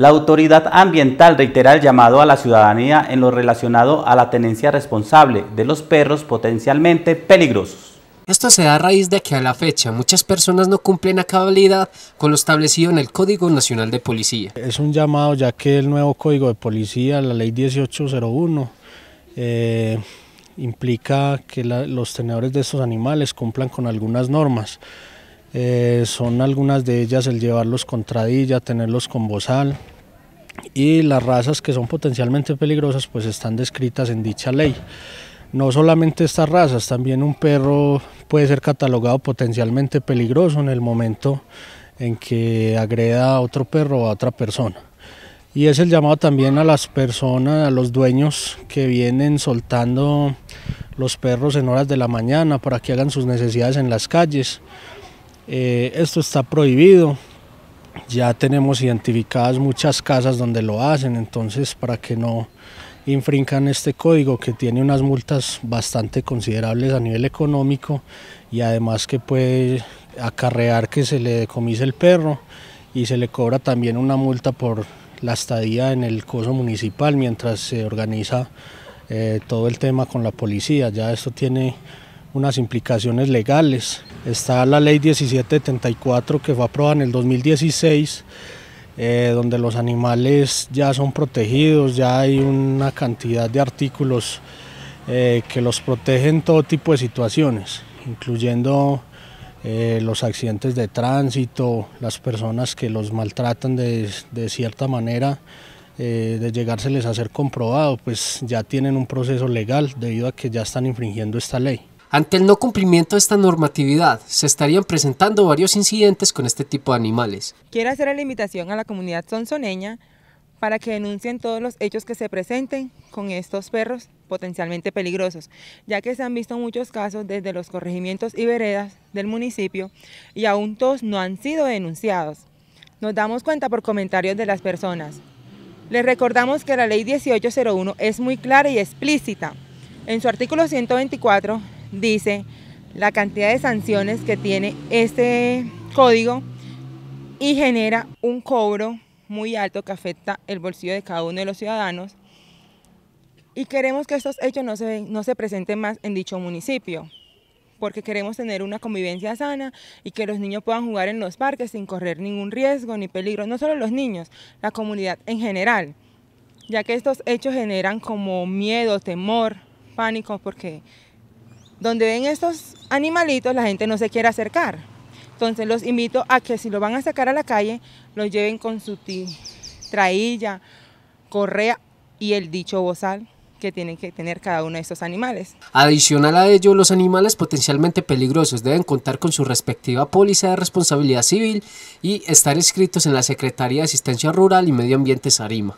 La autoridad ambiental reitera el llamado a la ciudadanía en lo relacionado a la tenencia responsable de los perros potencialmente peligrosos. Esto se da a raíz de que a la fecha muchas personas no cumplen a cabalidad con lo establecido en el Código Nacional de Policía. Es un llamado ya que el nuevo Código de Policía, la Ley 1801, eh, implica que los tenedores de estos animales cumplan con algunas normas. Eh, son algunas de ellas el llevarlos con tradilla, tenerlos con bozal y las razas que son potencialmente peligrosas pues están descritas en dicha ley. No solamente estas razas, también un perro puede ser catalogado potencialmente peligroso en el momento en que agreda a otro perro o a otra persona. Y es el llamado también a las personas, a los dueños que vienen soltando los perros en horas de la mañana para que hagan sus necesidades en las calles eh, esto está prohibido. Ya tenemos identificadas muchas casas donde lo hacen, entonces para que no infrincan este código que tiene unas multas bastante considerables a nivel económico y además que puede acarrear que se le decomise el perro y se le cobra también una multa por la estadía en el coso municipal mientras se organiza eh, todo el tema con la policía. Ya esto tiene unas implicaciones legales. Está la ley 1734 que fue aprobada en el 2016, eh, donde los animales ya son protegidos, ya hay una cantidad de artículos eh, que los protegen todo tipo de situaciones, incluyendo eh, los accidentes de tránsito, las personas que los maltratan de, cierta manera, de llegárseles a ser comprobado, pues ya tienen un proceso legal debido a que ya están infringiendo esta ley. Ante el no cumplimiento de esta normatividad, se estarían presentando varios incidentes con este tipo de animales. Quiero hacer la invitación a la comunidad sonsoneña para que denuncien todos los hechos que se presenten con estos perros potencialmente peligrosos, ya que se han visto muchos casos desde los corregimientos y veredas del municipio y aún todos no han sido denunciados. Nos damos cuenta por comentarios de las personas. Les recordamos que la ley 1801 es muy clara y explícita. En su artículo 124 dice la cantidad de sanciones que tiene este código y genera un cobro muy alto que afecta el bolsillo de cada uno de los ciudadanos y queremos que estos hechos no se, no se presenten más en dicho municipio porque queremos tener una convivencia sana y que los niños puedan jugar en los parques sin correr ningún riesgo ni peligro, no solo los niños, la comunidad en general, ya que estos hechos generan como miedo, temor, pánico, porque donde ven estos animalitos, la gente no se quiere acercar. Entonces los invito a que si lo van a sacar a la calle, lo lleven con su trailla, correa y el dicho bozal que tienen que tener cada uno de estos animales. Adicional a ello, los animales potencialmente peligrosos deben contar con su respectiva póliza de responsabilidad civil y estar inscritos en la Secretaría de Asistencia Rural y Medio Ambiente Sarima.